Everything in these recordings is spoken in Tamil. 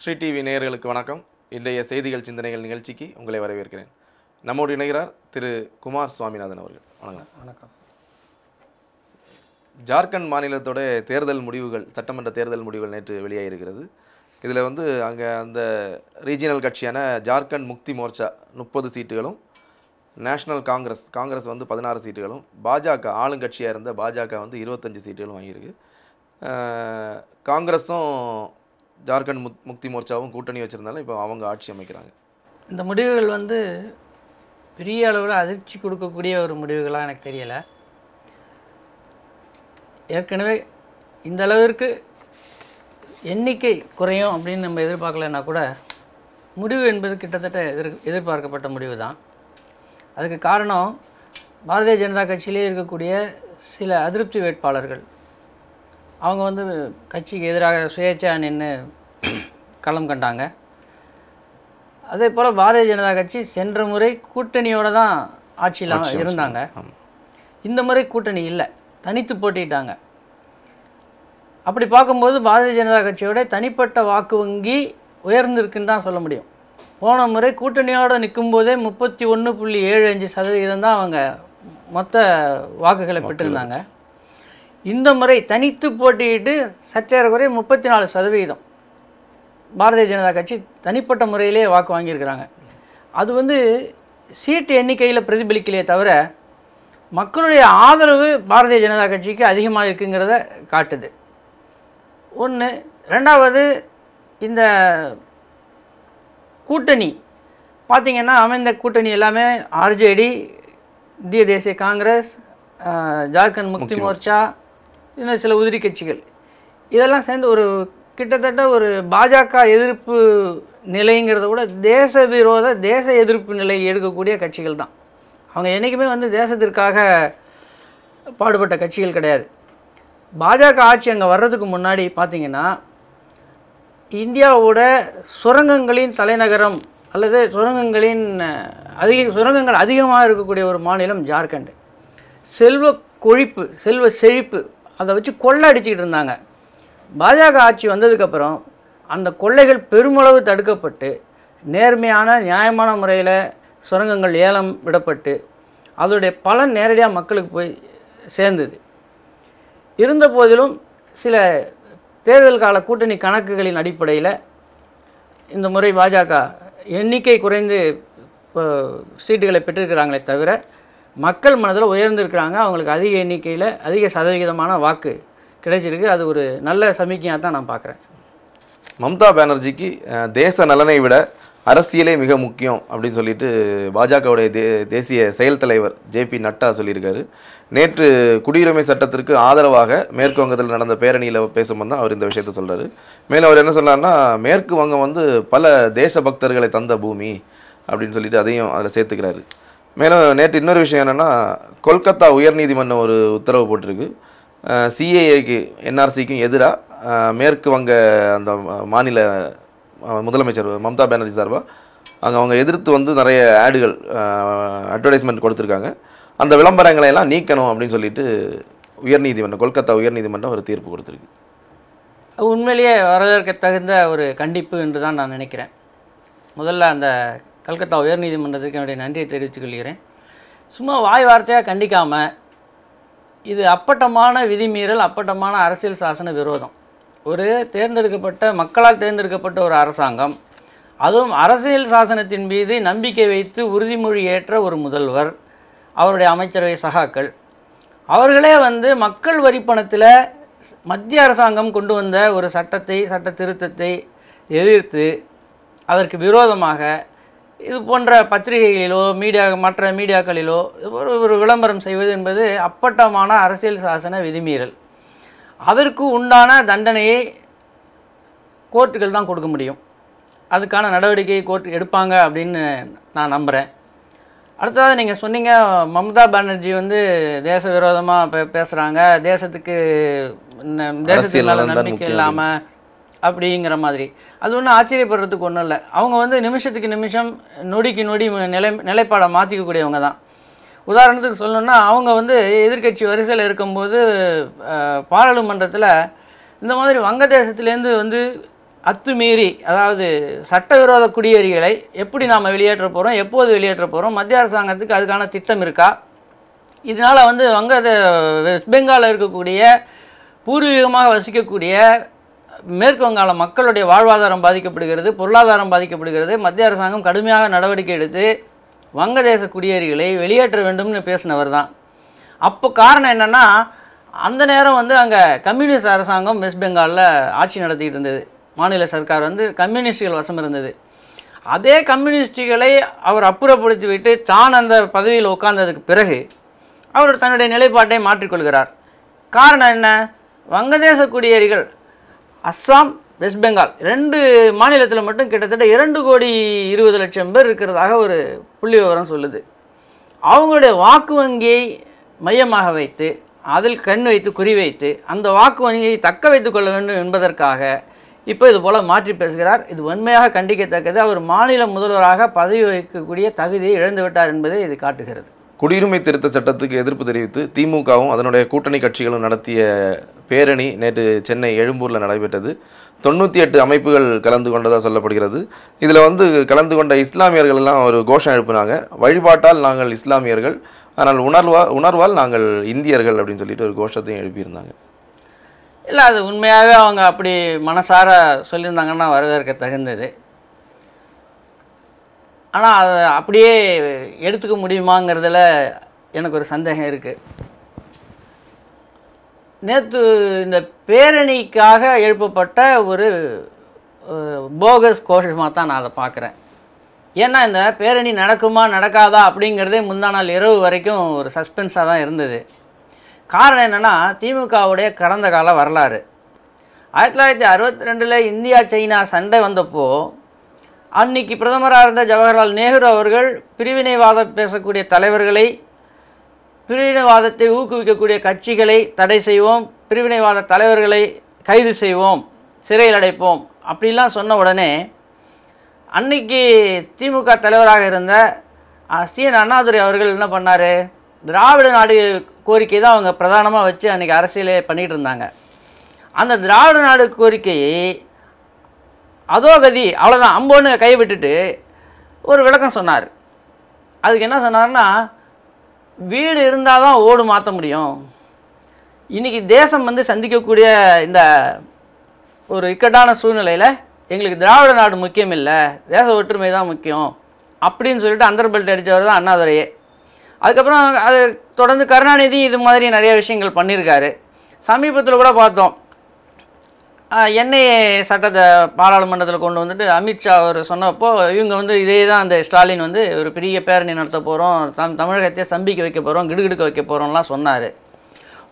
ஸ்ரீ டிவி நேயர்களுக்கு வணக்கம் இன்றைய செய்திகள் சிந்தனைகள் நிகழ்ச்சிக்கு உங்களை வரவேற்கிறேன் நம்மோடு இணைகிறார் திரு குமார் சுவாமிநாதன் அவர்கள் வணக்கம் வணக்கம் ஜார்க்கண்ட் மாநிலத்தோட தேர்தல் முடிவுகள் சட்டமன்ற தேர்தல் முடிவுகள் நேற்று வெளியாகிருக்கிறது இதில் வந்து அங்கே அந்த ரீஜினல் கட்சியான ஜார்க்கண்ட் முக்தி மோர்ச்சா முப்பது சீட்டுகளும் நேஷ்னல் காங்கிரஸ் காங்கிரஸ் வந்து பதினாறு சீட்டுகளும் பாஜக ஆளுங்கட்சியாக இருந்த பாஜக வந்து இருபத்தஞ்சி சீட்டுகளும் வாங்கியிருக்கு காங்கிரஸும் ஜார்க்கண்ட் முக் முக்தி மோர்ச்சாவும் கூட்டணி வச்சுருந்தாலும் இப்போ அவங்க ஆட்சி அமைக்கிறாங்க இந்த முடிவுகள் வந்து பெரிய அளவில் அதிர்ச்சி கொடுக்கக்கூடிய ஒரு முடிவுகளாக எனக்கு தெரியலை ஏற்கனவே இந்த அளவிற்கு எண்ணிக்கை குறையும் அப்படின்னு நம்ம எதிர்பார்க்கலன்னா கூட முடிவு என்பது கிட்டத்தட்ட எதிர் எதிர்பார்க்கப்பட்ட முடிவு தான் அதுக்கு காரணம் பாரதிய ஜனதா கட்சியிலே இருக்கக்கூடிய சில அதிருப்தி வேட்பாளர்கள் அவங்க வந்து கட்சிக்கு எதிராக சுயேட்சா நின்று களம் கண்டாங்க அதே போல் பாரதிய ஜனதா கட்சி சென்ற முறை கூட்டணியோடு தான் ஆட்சியில் இருந்தாங்க இந்த முறை கூட்டணி இல்லை தனித்து போட்டிட்டாங்க அப்படி பார்க்கும்போது பாரதிய ஜனதா கட்சியோட தனிப்பட்ட வாக்கு வங்கி உயர்ந்திருக்குன்னு தான் சொல்ல முடியும் போன முறை கூட்டணியோடு நிற்கும்போதே முப்பத்தி ஒன்று புள்ளி ஏழு அஞ்சு சதவீதம் தான் அவங்க மொத்த வாக்குகளை பெற்றிருந்தாங்க இந்த முறை தனித்து போட்டியிட்டு சற்றேறக்குறை முப்பத்தி நாலு சதவிகிதம் பாரதிய ஜனதா கட்சி தனிப்பட்ட முறையிலே வாக்கு வாங்கியிருக்கிறாங்க அது வந்து சீட்டு எண்ணிக்கையில் பிரதிபலிக்கலையே தவிர மக்களுடைய ஆதரவு பாரதிய ஜனதா கட்சிக்கு அதிகமாக இருக்குங்கிறத காட்டுது ஒன்று ரெண்டாவது இந்த கூட்டணி பார்த்திங்கன்னா அமைந்த கூட்டணி எல்லாமே ஆர்ஜேடி இந்திய தேசிய காங்கிரஸ் ஜார்க்கண்ட் முக்தி மோர்ச்சா இன்னும் சில உதிரி கட்சிகள் இதெல்லாம் சேர்ந்து ஒரு கிட்டத்தட்ட ஒரு பாஜக எதிர்ப்பு நிலைங்கிறத விட தேச விரோத தேச எதிர்ப்பு நிலை எடுக்கக்கூடிய கட்சிகள் தான் அவங்க என்றைக்குமே வந்து தேசத்திற்காக பாடுபட்ட கட்சிகள் கிடையாது பாஜக ஆட்சி அங்கே வர்றதுக்கு முன்னாடி பார்த்திங்கன்னா இந்தியாவோட சுரங்கங்களின் தலைநகரம் அல்லது சுரங்கங்களின் அதிக சுரங்கங்கள் அதிகமாக இருக்கக்கூடிய ஒரு மாநிலம் ஜார்க்கண்ட் செல்வ கொழிப்பு செல்வ செழிப்பு அதை வச்சு கொள்ளை அடிச்சுக்கிட்டு இருந்தாங்க பாஜக ஆட்சி வந்ததுக்கப்புறம் அந்த கொள்ளைகள் பெருமளவு தடுக்கப்பட்டு நேர்மையான நியாயமான முறையில் சுரங்கங்கள் ஏலம் விடப்பட்டு அதோடைய பலன் நேரடியாக மக்களுக்கு போய் சேர்ந்தது இருந்த போதிலும் சில தேர்தல் கால கூட்டணி கணக்குகளின் அடிப்படையில் இந்த முறை பாஜக எண்ணிக்கை குறைந்து சீட்டுகளை பெற்றிருக்கிறாங்களே தவிர மக்கள் மனதில் உயர்ந்திருக்கிறாங்க அவங்களுக்கு அதிக எண்ணிக்கையில் அதிக சதவிகிதமான வாக்கு கிடைச்சிருக்கு அது ஒரு நல்ல சமிக்கையாக தான் நான் பார்க்குறேன் மம்தா பானர்ஜிக்கு தேச நலனை விட அரசியலே மிக முக்கியம் அப்படின்னு சொல்லிட்டு பாஜகவுடைய தே தேசிய செயல் தலைவர் ஜே பி நட்டா சொல்லியிருக்காரு நேற்று குடியுரிமை சட்டத்திற்கு ஆதரவாக மேற்கு வங்கத்தில் நடந்த பேரணியில் பேசும்போது தான் அவர் இந்த விஷயத்த சொல்கிறாரு மேலும் அவர் என்ன சொன்னார்னா மேற்கு வங்கம் வந்து பல தேச பக்தர்களை தந்த பூமி அப்படின்னு சொல்லிட்டு அதையும் அதில் சேர்த்துக்கிறாரு மேலும் நேற்று இன்னொரு விஷயம் என்னென்னா கொல்கத்தா உயர்நீதிமன்றம் ஒரு உத்தரவு போட்டிருக்கு சிஏஏக்கு என்ஆர்சிக்கும் எதிராக மேற்கு வங்க அந்த மாநில முதலமைச்சர் மம்தா பானர்ஜி சார்பாக அங்கே அவங்க எதிர்த்து வந்து நிறைய ஆடுகள் அட்வர்டைஸ்மெண்ட் கொடுத்துருக்காங்க அந்த விளம்பரங்களை எல்லாம் நீக்கணும் அப்படின்னு சொல்லிட்டு உயர்நீதிமன்றம் கொல்கத்தா உயர்நீதிமன்றம் ஒரு தீர்ப்பு கொடுத்துருக்கு உண்மையிலேயே வரவேற்க தகுந்த ஒரு கண்டிப்பு என்று தான் நான் நினைக்கிறேன் முதல்ல அந்த கல்கத்தா உயர்நீதிமன்றத்துக்கு என்னுடைய நன்றியை தெரிவித்துக் கொள்கிறேன் சும்மா வாய் வார்த்தையாக கண்டிக்காமல் இது அப்பட்டமான விதிமீறல் அப்பட்டமான அரசியல் சாசன விரோதம் ஒரு தேர்ந்தெடுக்கப்பட்ட மக்களால் தேர்ந்தெடுக்கப்பட்ட ஒரு அரசாங்கம் அதுவும் அரசியல் சாசனத்தின் மீது நம்பிக்கை வைத்து உறுதிமொழி ஏற்ற ஒரு முதல்வர் அவருடைய அமைச்சரவை சகாக்கள் அவர்களே வந்து மக்கள் வரிப்பணத்தில் மத்திய அரசாங்கம் கொண்டு வந்த ஒரு சட்டத்தை சட்ட திருத்தத்தை எதிர்த்து அதற்கு விரோதமாக இது போன்ற பத்திரிகைகளிலோ மீடியா மற்ற மீடியாக்களிலோ ஒரு ஒரு விளம்பரம் செய்வது என்பது அப்பட்டமான அரசியல் சாசன விதிமீறல் அதற்கு உண்டான தண்டனையை கோர்ட்டுகள் தான் கொடுக்க முடியும் அதுக்கான நடவடிக்கை கோர்ட் எடுப்பாங்க அப்படின்னு நான் நம்புகிறேன் அடுத்ததாக நீங்கள் சொன்னீங்க மம்தா பானர்ஜி வந்து தேச விரோதமாக பே பேசுகிறாங்க தேசத்துக்கு தேசத்துக்கு நம்பிக்கை இல்லாமல் அப்படிங்கிற மாதிரி அது ஒன்றும் ஆச்சரியப்படுறதுக்கு ஒன்றும் இல்லை அவங்க வந்து நிமிஷத்துக்கு நிமிஷம் நொடிக்கு நொடி நிலை நிலைப்பாடை மாற்றிக்கக்கூடியவங்க தான் உதாரணத்துக்கு சொல்லணுன்னா அவங்க வந்து எதிர்கட்சி வரிசையில் இருக்கும்போது பாராளுமன்றத்தில் இந்த மாதிரி வங்கதேசத்துலேருந்து வந்து அத்துமீறி அதாவது சட்டவிரோத குடியேறிகளை எப்படி நாம் வெளியேற்ற போகிறோம் எப்போது வெளியேற்ற போகிறோம் மத்திய அரசாங்கத்துக்கு அதுக்கான திட்டம் இருக்கா இதனால் வந்து வங்க வெஸ்ட் பெங்காலில் இருக்கக்கூடிய பூர்வீகமாக வசிக்கக்கூடிய மேற்கு வங்காள மக்களுடைய வாழ்வாதாரம் பாதிக்கப்படுகிறது பொருளாதாரம் பாதிக்கப்படுகிறது மத்திய அரசாங்கம் கடுமையாக நடவடிக்கை எடுத்து வங்கதேச குடியேறிகளை வெளியேற்ற வேண்டும்னு பேசினவர் தான் அப்போ காரணம் என்னென்னா அந்த நேரம் வந்து அங்கே கம்யூனிஸ்ட் அரசாங்கம் வெஸ்ட் பெங்காலில் ஆட்சி நடத்திக்கிட்டு இருந்தது மாநில சர்க்கார் வந்து கம்யூனிஸ்டுகள் வசம் இருந்தது அதே கம்யூனிஸ்டுகளை அவர் அப்புறப்படுத்தி விட்டு தான் அந்த பதவியில் உட்கார்ந்ததுக்கு பிறகு அவர் தன்னுடைய நிலைப்பாட்டை மாற்றிக்கொள்கிறார் காரணம் என்ன வங்கதேச குடியேறிகள் அஸ்ஸாம் வெஸ்ட் பெங்கால் ரெண்டு மாநிலத்தில் மட்டும் கிட்டத்தட்ட இரண்டு கோடி இருபது லட்சம் பேர் இருக்கிறதாக ஒரு புள்ளி விவரம் சொல்லுது அவங்களுடைய வாக்கு வங்கியை மையமாக வைத்து அதில் கண் வைத்து குறிவைத்து அந்த வாக்கு வங்கியை தக்க வைத்துக் கொள்ள வேண்டும் என்பதற்காக இப்போ இது போல் மாற்றி பேசுகிறார் இது உண்மையாக கண்டிக்கத்தக்கது அவர் மாநில முதல்வராக பதவி வகிக்கக்கூடிய தகுதியை இழந்துவிட்டார் என்பதை இது காட்டுகிறது குடியுரிமை திருத்த சட்டத்துக்கு எதிர்ப்பு தெரிவித்து திமுகவும் அதனுடைய கூட்டணி கட்சிகளும் நடத்திய பேரணி நேற்று சென்னை எழும்பூரில் நடைபெற்றது தொண்ணூற்றி எட்டு அமைப்புகள் கலந்து கொண்டதாக சொல்லப்படுகிறது இதில் வந்து கலந்து கொண்ட இஸ்லாமியர்கள் எல்லாம் ஒரு கோஷம் எழுப்புனாங்க வழிபாட்டால் நாங்கள் இஸ்லாமியர்கள் ஆனால் உணர்வா உணர்வால் நாங்கள் இந்தியர்கள் அப்படின்னு சொல்லிட்டு ஒரு கோஷத்தையும் எழுப்பியிருந்தாங்க இல்லை அது உண்மையாகவே அவங்க அப்படி மனசார சொல்லியிருந்தாங்கன்னா வரவேற்க தகுந்தது ஆனால் அதை அப்படியே எடுத்துக்க முடியுமாங்கிறதுல எனக்கு ஒரு சந்தேகம் இருக்குது நேற்று இந்த பேரணிக்காக எழுப்பப்பட்ட ஒரு போகஸ் கோஷமாக தான் நான் அதை பார்க்குறேன் ஏன்னா இந்த பேரணி நடக்குமா நடக்காதா அப்படிங்கிறதே முந்தா நாள் இரவு வரைக்கும் ஒரு சஸ்பென்ஸாக தான் இருந்தது காரணம் என்னென்னா திமுகவுடைய கடந்த கால வரலாறு ஆயிரத்தி தொள்ளாயிரத்தி அறுபத்தி ரெண்டில் இந்தியா சைனா சண்டை வந்தப்போ அன்னைக்கு பிரதமராக இருந்த ஜவஹர்லால் நேரு அவர்கள் பிரிவினைவாதம் பேசக்கூடிய தலைவர்களை பிரிவினைவாதத்தை ஊக்குவிக்கக்கூடிய கட்சிகளை தடை செய்வோம் பிரிவினைவாத தலைவர்களை கைது செய்வோம் சிறையில் அடைப்போம் அப்படிலாம் சொன்ன உடனே அன்னைக்கு திமுக தலைவராக இருந்த சி என் அண்ணாதுரை அவர்கள் என்ன பண்ணார் திராவிட நாடு கோரிக்கை தான் அவங்க பிரதானமாக வச்சு அன்றைக்கி அரசியலே பண்ணிகிட்டு இருந்தாங்க அந்த திராவிட நாடு கோரிக்கையை அதோகதி அவ்வளோதான் அம்போன்னு கைவிட்டுட்டு ஒரு விளக்கம் சொன்னார் அதுக்கு என்ன சொன்னார்னா வீடு இருந்தால் தான் ஓடு மாற்ற முடியும் இன்றைக்கி தேசம் வந்து சந்திக்கக்கூடிய இந்த ஒரு இக்கட்டான சூழ்நிலையில் எங்களுக்கு திராவிட நாடு முக்கியம் இல்லை தேச ஒற்றுமை தான் முக்கியம் அப்படின்னு சொல்லிட்டு அந்தர்பெல்ட் அடித்தவர் தான் அண்ணாதுரையே அதுக்கப்புறம் அது தொடர்ந்து கருணாநிதி இது மாதிரி நிறைய விஷயங்கள் பண்ணியிருக்காரு சமீபத்தில் கூட பார்த்தோம் என்ஐஏ சட்டத்தை பாராளுமன்றத்தில் கொண்டு வந்துட்டு அமித்ஷா அவர் சொன்னப்போ இவங்க வந்து இதே தான் அந்த ஸ்டாலின் வந்து ஒரு பெரிய பேரணி நடத்த போகிறோம் தம் தமிழகத்தையே சம்பிக்க வைக்க போகிறோம் கிடுகிடுக்க வைக்க போகிறோம்லாம் சொன்னார்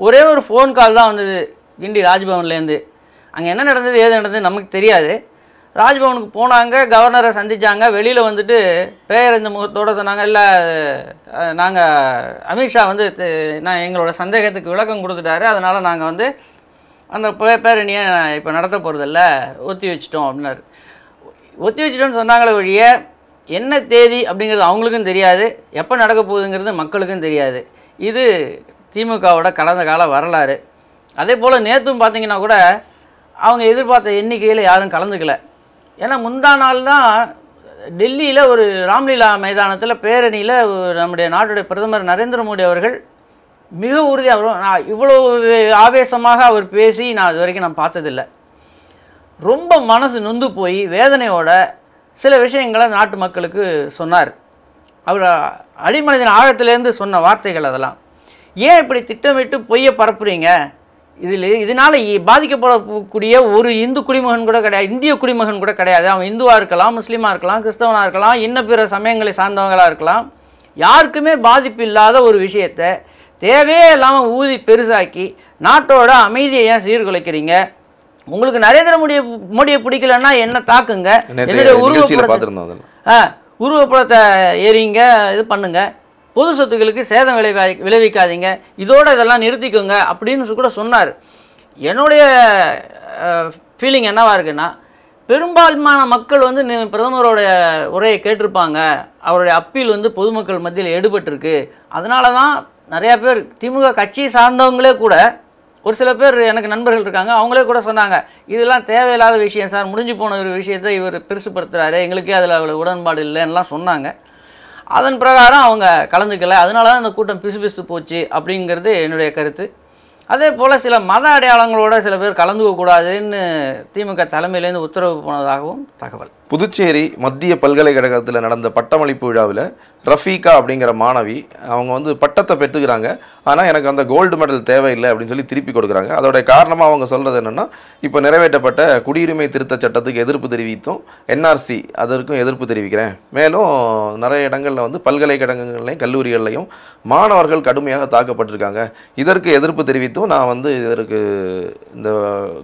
ஒரே ஒரு ஃபோன் கால் தான் வந்தது கிண்டி ராஜ்பவன்லேருந்து அங்கே என்ன நடந்தது ஏது நடந்தது நமக்கு தெரியாது ராஜ்பவனுக்கு போனாங்க கவர்னரை சந்தித்தாங்க வெளியில் வந்துட்டு பேர் இந்த முகத்தோடு சொன்னாங்க இல்லை நாங்கள் அமித்ஷா வந்து நான் எங்களோட சந்தேகத்துக்கு விளக்கம் கொடுத்துட்டாரு அதனால் நாங்கள் வந்து அந்த பேரணியை நான் இப்போ நடத்த போகிறதில்ல ஒத்தி வச்சிட்டோம் அப்படின்னாரு ஒத்தி வச்சிட்டோம்னு சொன்னாங்களே வழிய என்ன தேதி அப்படிங்கிறது அவங்களுக்கும் தெரியாது எப்போ நடக்க போகுதுங்கிறது மக்களுக்கும் தெரியாது இது திமுகவோட கடந்த கால வரலாறு அதே போல் நேற்றும் பார்த்தீங்கன்னா கூட அவங்க எதிர்பார்த்த எண்ணிக்கையில் யாரும் கலந்துக்கல ஏன்னா முந்தா நாள் தான் டெல்லியில் ஒரு ராம்லீலா மைதானத்தில் பேரணியில் நம்முடைய நாட்டுடைய பிரதமர் நரேந்திர மோடி அவர்கள் மிக உறுதியாக வரும் நான் இவ்வளோ ஆவேசமாக அவர் பேசி நான் இது வரைக்கும் நான் பார்த்ததில்லை ரொம்ப மனசு நொந்து போய் வேதனையோட சில விஷயங்களை நாட்டு மக்களுக்கு சொன்னார் அவர் அடிமனதின் ஆழத்திலேருந்து சொன்ன வார்த்தைகள் அதெல்லாம் ஏன் இப்படி திட்டமிட்டு பொய்யை பரப்புறீங்க இதில் இதனால் பாதிக்கப்படக்கூடிய ஒரு இந்து குடிமகன் கூட கிடையாது இந்திய குடிமகன் கூட கிடையாது அவன் இந்துவாக இருக்கலாம் முஸ்லீமாக இருக்கலாம் கிறிஸ்தவனாக இருக்கலாம் இன்ன பிற சமயங்களை சார்ந்தவங்களாக இருக்கலாம் யாருக்குமே பாதிப்பு இல்லாத ஒரு விஷயத்தை தேவையே இல்லாமல் ஊதி பெருசாக்கி நாட்டோட அமைதியை ஏன் சீர்குலைக்கிறீங்க உங்களுக்கு நரேந்திர மோடியை மோடியை பிடிக்கலன்னா என்ன தாக்குங்க உருவப்படத்தை ஏறிங்க இது பண்ணுங்க பொது சொத்துக்களுக்கு சேதம் விளைவி விளைவிக்காதீங்க இதோட இதெல்லாம் நிறுத்திக்கோங்க அப்படின்னு கூட சொன்னார் என்னுடைய ஃபீலிங் என்னவாக இருக்குன்னா பெரும்பான்மையான மக்கள் வந்து பிரதமரோட உரையை கேட்டிருப்பாங்க அவருடைய அப்பீல் வந்து பொதுமக்கள் மத்தியில் எடுபட்டிருக்கு அதனால தான் நிறையா பேர் திமுக கட்சி சார்ந்தவங்களே கூட ஒரு சில பேர் எனக்கு நண்பர்கள் இருக்காங்க அவங்களே கூட சொன்னாங்க இதெல்லாம் தேவையில்லாத விஷயம் சார் முடிஞ்சு போன ஒரு விஷயத்தை இவர் பெருசுப்படுத்துகிறாரு எங்களுக்கே அதில் அவ்வளோ உடன்பாடு இல்லைன்னெலாம் சொன்னாங்க அதன் பிரகாரம் அவங்க கலந்துக்கல அதனால தான் இந்த கூட்டம் பிசு பிசு போச்சு அப்படிங்கிறது என்னுடைய கருத்து அதே போல் சில மத அடையாளங்களோட சில பேர் கலந்துக்கக்கூடாதுன்னு திமுக தலைமையிலேருந்து உத்தரவு போனதாகவும் தகவல் புதுச்சேரி மத்திய பல்கலைக்கழகத்தில் நடந்த பட்டமளிப்பு விழாவில் ரஃபீகா அப்படிங்கிற மாணவி அவங்க வந்து பட்டத்தை பெற்றுக்கிறாங்க ஆனால் எனக்கு அந்த கோல்டு மெடல் தேவையில்லை அப்படின்னு சொல்லி திருப்பி கொடுக்குறாங்க அதோடைய காரணமாக அவங்க சொல்கிறது என்னென்னா இப்போ நிறைவேற்றப்பட்ட குடியுரிமை திருத்த சட்டத்துக்கு எதிர்ப்பு தெரிவித்தும் என்ஆர்சி அதற்கும் எதிர்ப்பு தெரிவிக்கிறேன் மேலும் நிறைய இடங்களில் வந்து பல்கலைக்கழகங்கள்லையும் கல்லூரிகள்லையும் மாணவர்கள் கடுமையாக தாக்கப்பட்டிருக்காங்க இதற்கு எதிர்ப்பு தெரிவித்தும் நான் வந்து இதற்கு இந்த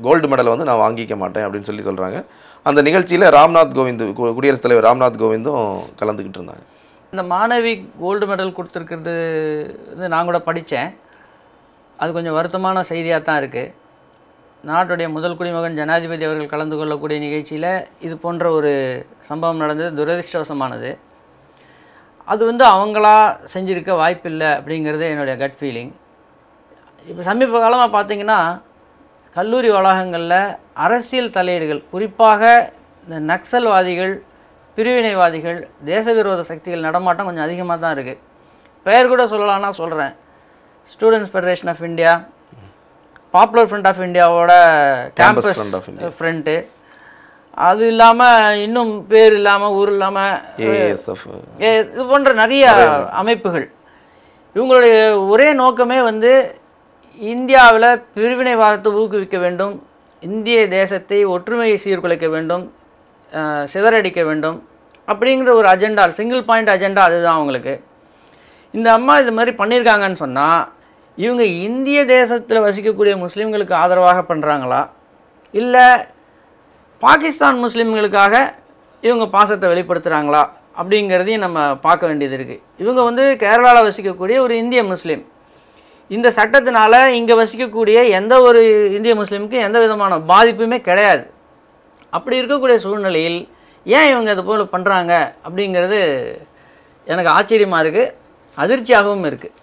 கோல்டு மெடலை வந்து நான் வாங்கிக்க மாட்டேன் அப்படின்னு சொல்லி சொல்கிறாங்க அந்த நிகழ்ச்சியில் ராம்நாத் கோவிந்த் குடியரசுத் தலைவர் ராம்நாத் கோவிந்தும் கலந்துக்கிட்டு இருந்தாங்க இந்த மாணவி கோல்டு மெடல் கொடுத்துருக்கிறது வந்து நான் கூட படித்தேன் அது கொஞ்சம் வருத்தமான செய்தியாக தான் இருக்குது நாட்டுடைய முதல் குடிமகன் ஜனாதிபதி அவர்கள் கலந்து கொள்ளக்கூடிய நிகழ்ச்சியில் இது போன்ற ஒரு சம்பவம் நடந்தது துரதிருஷ்டவசமானது அது வந்து அவங்களா செஞ்சுருக்க வாய்ப்பில்லை அப்படிங்கிறது என்னுடைய கட் ஃபீலிங் இப்போ சமீப காலமாக பார்த்தீங்கன்னா கல்லூரி வளாகங்களில் அரசியல் தலையீடுகள் குறிப்பாக இந்த நக்சல்வாதிகள் பிரிவினைவாதிகள் தேசவிரோத சக்திகள் நடமாட்டம் கொஞ்சம் அதிகமாக தான் இருக்குது பெயர் கூட சொல்லலாம்னா சொல்கிறேன் students federation of India popular front of இந்தியாவோட கேம்பஸ் ஃப்ரண்ட்டு அது இல்லாமல் இன்னும் பேர் இல்லாமல் ஊர் இல்லாமல் இது போன்ற நிறைய அமைப்புகள் இவங்களுடைய ஒரே நோக்கமே வந்து இந்தியாவில் பிரிவினைவாதத்தை ஊக்குவிக்க வேண்டும் இந்திய தேசத்தை ஒற்றுமையை சீர்குலைக்க வேண்டும் சிதறடிக்க வேண்டும் அப்படிங்கிற ஒரு அஜெண்டா சிங்கிள் பாயிண்ட் அஜெண்டா அதுதான் அவங்களுக்கு இந்த அம்மா இது மாதிரி பண்ணியிருக்காங்கன்னு சொன்னால் இவங்க இந்திய தேசத்தில் வசிக்கக்கூடிய முஸ்லீம்களுக்கு ஆதரவாக பண்ணுறாங்களா இல்லை பாகிஸ்தான் முஸ்லீம்களுக்காக இவங்க பாசத்தை வெளிப்படுத்துகிறாங்களா அப்படிங்கிறதையும் நம்ம பார்க்க வேண்டியது இருக்குது இவங்க வந்து கேரளாவில் வசிக்கக்கூடிய ஒரு இந்திய முஸ்லீம் இந்த சட்டத்தினால இங்கே வசிக்கக்கூடிய எந்த ஒரு இந்திய முஸ்லீமுக்கும் எந்த விதமான பாதிப்புமே கிடையாது அப்படி இருக்கக்கூடிய சூழ்நிலையில் ஏன் இவங்க அது போல் பண்ணுறாங்க அப்படிங்கிறது எனக்கு ஆச்சரியமாக இருக்குது அதிர்ச்சியாகவும் இருக்குது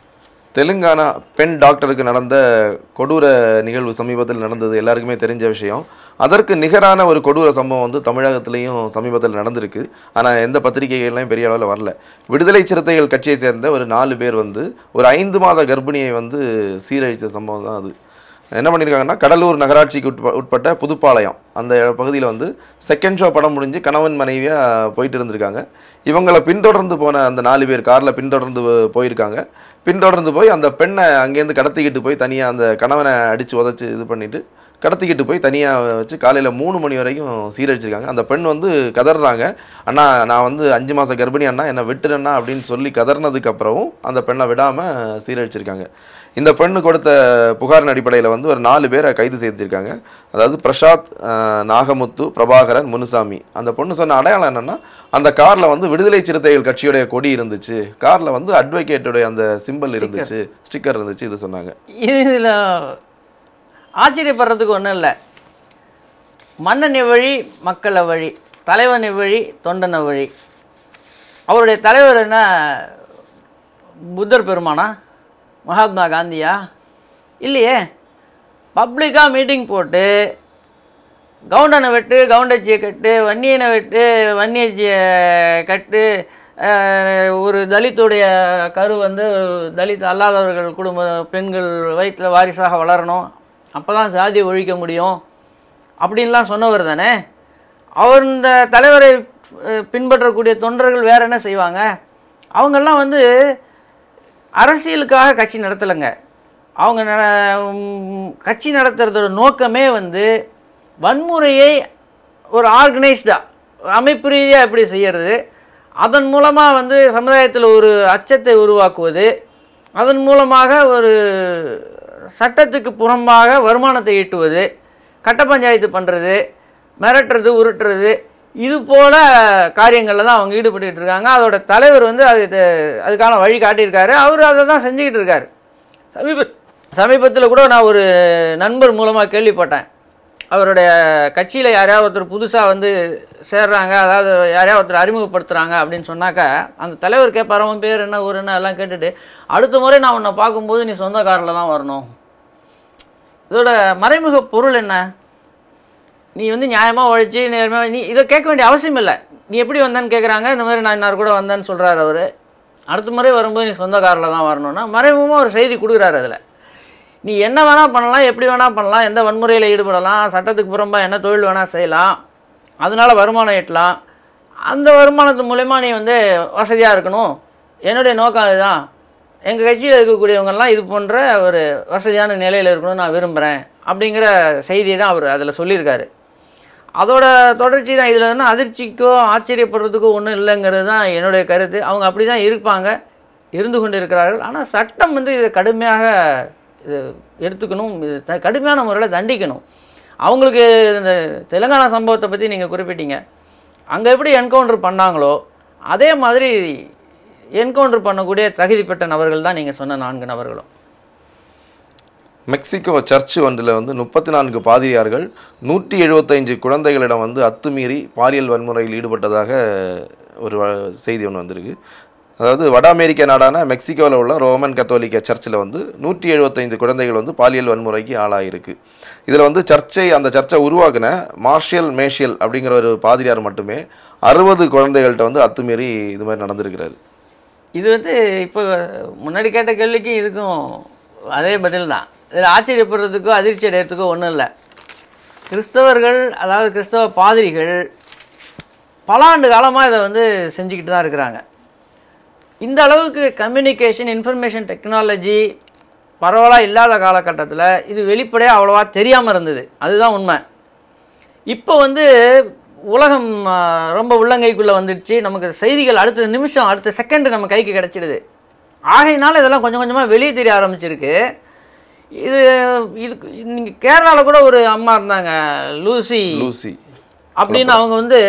தெலுங்கானா பெண் டாக்டருக்கு நடந்த கொடூர நிகழ்வு சமீபத்தில் நடந்தது எல்லாருக்குமே தெரிஞ்ச விஷயம் அதற்கு நிகரான ஒரு கொடூர சம்பவம் வந்து தமிழகத்திலையும் சமீபத்தில் நடந்திருக்கு ஆனால் எந்த பத்திரிகைகள்லையும் பெரிய அளவில் வரல விடுதலை சிறுத்தைகள் கட்சியை சேர்ந்த ஒரு நாலு பேர் வந்து ஒரு ஐந்து மாத கர்ப்பிணியை வந்து சீரழித்த சம்பவம் தான் அது என்ன பண்ணியிருக்காங்கன்னா கடலூர் நகராட்சிக்கு உட்ப உட்பட்ட புதுப்பாளையம் அந்த பகுதியில் வந்து செகண்ட் ஷோ படம் முடிஞ்சு கணவன் மனைவியாக போயிட்டு இருந்திருக்காங்க இவங்களை பின்தொடர்ந்து போன அந்த நாலு பேர் காரில் பின்தொடர்ந்து போயிருக்காங்க பின்தொடர்ந்து போய் அந்த பெண்ணை அங்கேருந்து கடத்திக்கிட்டு போய் தனியாக அந்த கணவனை அடித்து உதச்சி இது பண்ணிவிட்டு கடத்திக்கிட்டு போய் தனியாக வச்சு காலையில் மூணு மணி வரைக்கும் சீரழிச்சிருக்காங்க அந்த பெண் வந்து கதறாங்க அண்ணா நான் வந்து அஞ்சு மாத கர்ப்பிணி அண்ணா என்னை விட்டுறேண்ணா அப்படின்னு சொல்லி கதறினதுக்கப்புறமும் அந்த பெண்ணை விடாமல் சீரழிச்சிருக்காங்க இந்த பெண்ணு கொடுத்த புகாரின் அடிப்படையில் வந்து ஒரு நாலு பேரை கைது செய்திருக்காங்க அதாவது பிரசாத் நாகமுத்து பிரபாகரன் முனுசாமி அந்த பொண்ணு சொன்ன அடையாளம் என்னென்னா அந்த காரில் வந்து விடுதலை சிறுத்தைகள் கட்சியுடைய கொடி இருந்துச்சு காரில் வந்து அட்வொகேட்டுடைய அந்த சிம்பிள் இருந்துச்சு ஸ்டிக்கர் இருந்துச்சு இது சொன்னாங்க இதில் ஆச்சரியப்படுறதுக்கு ஒன்றும் இல்லை மன்னன் வழி மக்களை வழி தலைவன் வழி தொண்டன் வழி அவருடைய தலைவர் என்ன புத்தர் பெருமானா மகாத்மா காந்தியா இல்லையே பப்ளிக்காக மீட்டிங் போட்டு கவுண்டனை வெட்டு கவுண்டச்சியை கட்டு வன்னியனை வெட்டு வன்னியச்சியை கட்டு ஒரு தலித்துடைய கரு வந்து தலித் அல்லாதவர்கள் குடும்ப பெண்கள் வயிற்றில் வாரிசாக வளரணும் அப்போ தான் சாதியை ஒழிக்க முடியும் அப்படின்லாம் சொன்னவர் தானே அவர் இந்த தலைவரை பின்பற்றக்கூடிய தொண்டர்கள் வேறு என்ன செய்வாங்க அவங்கெல்லாம் வந்து அரசியலுக்காக கட்சி நடத்தலைங்க அவங்க கட்சி நடத்துறதோட நோக்கமே வந்து வன்முறையை ஒரு ஆர்கனைஸ்டாக அமைப்பு ரீதியாக எப்படி செய்கிறது அதன் மூலமாக வந்து சமுதாயத்தில் ஒரு அச்சத்தை உருவாக்குவது அதன் மூலமாக ஒரு சட்டத்துக்கு புறம்பாக வருமானத்தை ஈட்டுவது கட்ட பஞ்சாயத்து பண்ணுறது மிரட்டுறது உருட்டுறது இது போல் காரியங்களில் தான் அவங்க ஈடுபட்டு இருக்காங்க அதோட தலைவர் வந்து அது அதுக்கான வழி காட்டியிருக்காரு அவர் அதை தான் செஞ்சுக்கிட்டு இருக்கார் சமீப சமீபத்தில் கூட நான் ஒரு நண்பர் மூலமாக கேள்விப்பட்டேன் அவருடைய கட்சியில் யாரையாவது ஒருத்தர் புதுசாக வந்து சேர்றாங்க அதாவது யாரையாவது ஒருத்தர் அறிமுகப்படுத்துகிறாங்க அப்படின்னு சொன்னாக்கா அந்த தலைவர் கேட்பாரவன் பேர் என்ன ஊர் என்ன எல்லாம் கேட்டுட்டு அடுத்த முறை நான் உன்னை பார்க்கும்போது நீ சொந்த காரில் தான் வரணும் இதோட மறைமுக பொருள் என்ன நீ வந்து நியாயமாக உழைச்சி நேர்மையாக நீ இதை கேட்க வேண்டிய அவசியம் இல்லை நீ எப்படி வந்தேன்னு கேட்குறாங்க இந்த மாதிரி நான் இன்னார் கூட வந்தேன்னு சொல்கிறார் அவர் அடுத்த முறை வரும்போது நீ சொந்த காரில் தான் வரணும்னா மறைமுகமாக ஒரு செய்தி கொடுக்குறாரு அதில் நீ என்ன வேணால் பண்ணலாம் எப்படி வேணால் பண்ணலாம் எந்த வன்முறையில் ஈடுபடலாம் சட்டத்துக்கு புறம்பாக என்ன தொழில் வேணால் செய்யலாம் அதனால் வருமானம் ஈட்டலாம் அந்த வருமானத்து மூலயமா நீ வந்து வசதியாக இருக்கணும் என்னுடைய நோக்கம் அதுதான் எங்கள் கட்சியில் இருக்கக்கூடியவங்கெல்லாம் இது போன்ற ஒரு வசதியான நிலையில் இருக்கணும்னு நான் விரும்புகிறேன் அப்படிங்கிற செய்தி தான் அவர் அதில் சொல்லியிருக்காரு அதோட தொடர்ச்சி தான் இதில் என்ன அதிர்ச்சிக்கோ ஆச்சரியப்படுறதுக்கோ ஒன்றும் இல்லைங்கிறது தான் என்னுடைய கருத்து அவங்க அப்படி தான் இருப்பாங்க இருந்து கொண்டு இருக்கிறார்கள் ஆனால் சட்டம் வந்து இதை கடுமையாக எடுத்துக்கணும் கடுமையான முறையில் தண்டிக்கணும் அவங்களுக்கு இந்த தெலுங்கானா சம்பவத்தை பற்றி நீங்கள் குறிப்பிட்டீங்க அங்கே எப்படி என்கவுண்டர் பண்ணாங்களோ அதே மாதிரி என்கவுண்டர் பண்ணக்கூடிய தகுதி பெற்ற நபர்கள் தான் நீங்கள் சொன்ன நான்கு நபர்களும் மெக்சிகோ சர்ச் ஒன்றில் வந்து முப்பத்தி நான்கு பாதிரியார்கள் நூற்றி எழுபத்தைஞ்சு குழந்தைகளிடம் வந்து அத்துமீறி பாலியல் வன்முறையில் ஈடுபட்டதாக ஒரு செய்தி ஒன்று வந்திருக்கு அதாவது வட அமெரிக்க நாடான மெக்சிகோவில் உள்ள ரோமன் கத்தோலிக்க சர்ச்சில் வந்து நூற்றி எழுபத்தைந்து குழந்தைகள் வந்து பாலியல் வன்முறைக்கு இருக்குது இதில் வந்து சர்ச்சை அந்த சர்ச்சை உருவாக்கின மார்ஷியல் மேஷியல் அப்படிங்கிற ஒரு பாதிரியார் மட்டுமே அறுபது குழந்தைகள்கிட்ட வந்து அத்துமீறி இது மாதிரி நடந்திருக்கிறாரு இது வந்து இப்போ முன்னாடி கேட்ட கேள்விக்கு இதுக்கும் அதே பதில் தான் இதில் ஆச்சரியப்படுறதுக்கோ அதிர்ச்சி அடையிறதுக்கோ ஒன்றும் இல்லை கிறிஸ்தவர்கள் அதாவது கிறிஸ்தவ பாதிரிகள் பல ஆண்டு காலமாக இதை வந்து செஞ்சுக்கிட்டு தான் இருக்கிறாங்க இந்த அளவுக்கு கம்யூனிகேஷன் இன்ஃபர்மேஷன் டெக்னாலஜி பரவலாக இல்லாத காலகட்டத்தில் இது வெளிப்படையாக அவ்வளோவா தெரியாமல் இருந்தது அதுதான் உண்மை இப்போ வந்து உலகம் ரொம்ப உள்ளங்கைக்குள்ளே வந்துடுச்சு நமக்கு செய்திகள் அடுத்த நிமிஷம் அடுத்த செகண்டு நம்ம கைக்கு கிடச்சிடுது ஆகையினால இதெல்லாம் கொஞ்சம் கொஞ்சமாக வெளியே தெரிய ஆரம்பிச்சிருக்கு இது இதுக்கு நீங்கள் கேரளாவில் கூட ஒரு அம்மா இருந்தாங்க லூசி லூசி அப்படின்னு அவங்க வந்து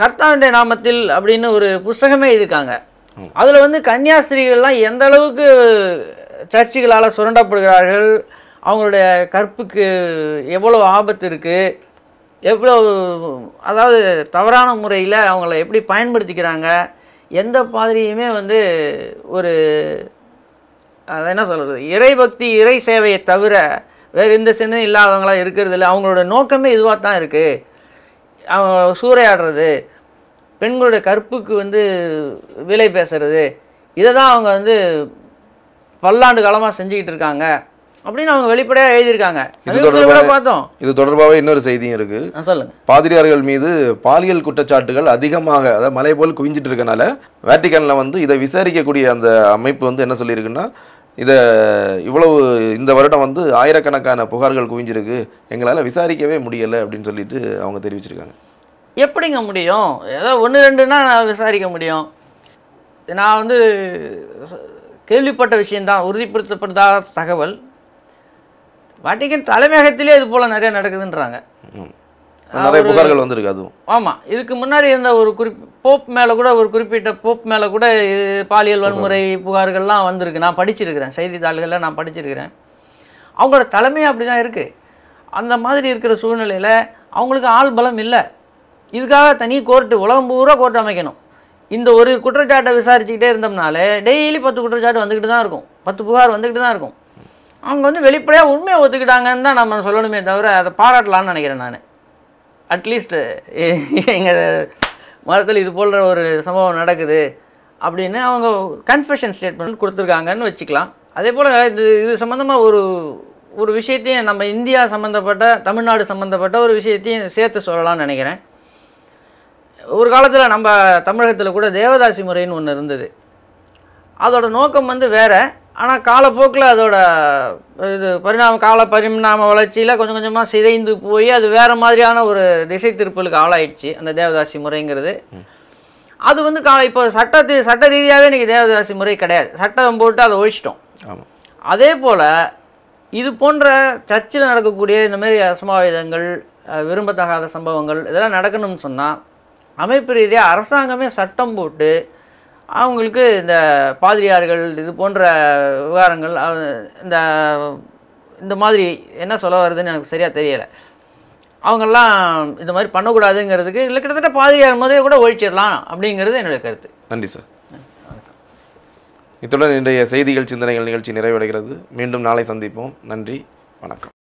கர்த்தாவுடைய நாமத்தில் அப்படின்னு ஒரு புஸ்தகமே இருக்காங்க அதில் வந்து கன்னியாஸ்திரிகள்லாம் எந்த அளவுக்கு சர்ச்சைகளால் சுரண்டப்படுகிறார்கள் அவங்களுடைய கற்புக்கு எவ்வளோ ஆபத்து இருக்குது எவ்வளோ அதாவது தவறான முறையில் அவங்கள எப்படி பயன்படுத்திக்கிறாங்க எந்த பாதிரியுமே வந்து ஒரு அதை என்ன சொல்கிறது இறைபக்தி இறை சேவையை தவிர வேறு எந்த சிந்தனை இல்லாதவங்களாம் இருக்கிறது இல்லை அவங்களோட நோக்கமே இதுவாக தான் இருக்குது அவங்க சூறையாடுறது பெண்களுடைய கற்புக்கு வந்து விலை பேசுறது இதை தான் அவங்க வந்து பல்லாண்டு காலமாக செஞ்சுக்கிட்டு இருக்காங்க அப்படின்னு அவங்க வெளிப்படையாக எழுதியிருக்காங்க இது தொடர்பாக பார்த்தோம் இது தொடர்பாக இன்னொரு செய்தியும் இருக்கு சொல்லுங்க பாதிரியார்கள் மீது பாலியல் குற்றச்சாட்டுகள் அதிகமாக அதாவது மலை போல் குவிஞ்சிட்டு இருக்கனால வேட்டிக்கனில் வந்து இதை விசாரிக்கக்கூடிய அந்த அமைப்பு வந்து என்ன சொல்லியிருக்குன்னா இதை இவ்வளவு இந்த வருடம் வந்து ஆயிரக்கணக்கான புகார்கள் குவிஞ்சிருக்கு எங்களால் விசாரிக்கவே முடியலை அப்படின்னு சொல்லிட்டு அவங்க தெரிவிச்சிருக்காங்க எப்படிங்க முடியும் ஏதோ ஒன்று ரெண்டுனா நான் விசாரிக்க முடியும் நான் வந்து கேள்விப்பட்ட விஷயந்தான் உறுதிப்படுத்தப்பட்டதாக தகவல் வாட்டிக்கன் தலைமையகத்திலே இது போல் நிறைய நடக்குதுன்றாங்க நிறைய புகார்கள் வந்திருக்கு அதுவும் ஆமாம் இதுக்கு முன்னாடி இருந்த ஒரு குறிப் போப் மேலே கூட ஒரு குறிப்பிட்ட போப் மேலே கூட பாலியல் வன்முறை புகார்கள்லாம் வந்திருக்கு நான் படிச்சிருக்கிறேன் செய்தித்தாள்களில் நான் படிச்சிருக்கிறேன் அவங்களோட தலைமையும் அப்படி தான் இருக்குது அந்த மாதிரி இருக்கிற சூழ்நிலையில் அவங்களுக்கு ஆள் பலம் இல்லை இதுக்காக தனி கோர்ட்டு உலகம் பூரா கோர்ட் அமைக்கணும் இந்த ஒரு குற்றச்சாட்டை விசாரிச்சுக்கிட்டே இருந்தோம்னாலே டெய்லி பத்து குற்றச்சாட்டு வந்துக்கிட்டு தான் இருக்கும் பத்து புகார் வந்துக்கிட்டு தான் இருக்கும் அவங்க வந்து வெளிப்படையாக உண்மையை ஒத்துக்கிட்டாங்கன்னு தான் நம்ம சொல்லணுமே தவிர அதை பாராட்டலான்னு நினைக்கிறேன் நான் அட்லீஸ்ட் எங்கள் மரத்தில் இது போன்ற ஒரு சம்பவம் நடக்குது அப்படின்னு அவங்க கன்ஃபெஷன் ஸ்டேட்மெண்ட் கொடுத்துருக்காங்கன்னு வச்சுக்கலாம் அதே போல் இது இது சம்மந்தமாக ஒரு ஒரு விஷயத்தையும் நம்ம இந்தியா சம்மந்தப்பட்ட தமிழ்நாடு சம்மந்தப்பட்ட ஒரு விஷயத்தையும் சேர்த்து சொல்லலாம்னு நினைக்கிறேன் ஒரு காலத்தில் நம்ம தமிழகத்தில் கூட தேவதாசி முறைன்னு ஒன்று இருந்தது அதோட நோக்கம் வந்து வேறு ஆனால் காலப்போக்கில் அதோட இது பரிணாம கால பரிணாம வளர்ச்சியில் கொஞ்சம் கொஞ்சமாக சிதைந்து போய் அது வேறு மாதிரியான ஒரு திசை திருப்பலுக்கு ஆளாயிடுச்சு அந்த தேவதாசி முறைங்கிறது அது வந்து கா இப்போ சட்டத்து சட்ட ரீதியாகவே இன்றைக்கி தேவதாசி முறை கிடையாது சட்டம் போட்டு அதை ஒழிச்சிட்டோம் அதே போல் இது போன்ற சர்ச்சில் நடக்கக்கூடிய இந்த மாதிரி அசம்பாவிதங்கள் விரும்பத்தகாத சம்பவங்கள் இதெல்லாம் நடக்கணும்னு சொன்னால் அமைப்பு ரீதியாக அரசாங்கமே சட்டம் போட்டு அவங்களுக்கு இந்த பாதிரியார்கள் இது போன்ற விவகாரங்கள் இந்த இந்த மாதிரி என்ன சொல்ல வருதுன்னு எனக்கு சரியாக தெரியலை அவங்கெல்லாம் இந்த மாதிரி பண்ணக்கூடாதுங்கிறதுக்கு இல்லை கிட்டத்தட்ட பாதிரியார் மாதிரியே கூட ஒழிச்சிடலாம் அப்படிங்கிறது என்னுடைய கருத்து நன்றி சார் இத்துடன் இன்றைய செய்திகள் சிந்தனைகள் நிகழ்ச்சி நிறைவடைகிறது மீண்டும் நாளை சந்திப்போம் நன்றி வணக்கம்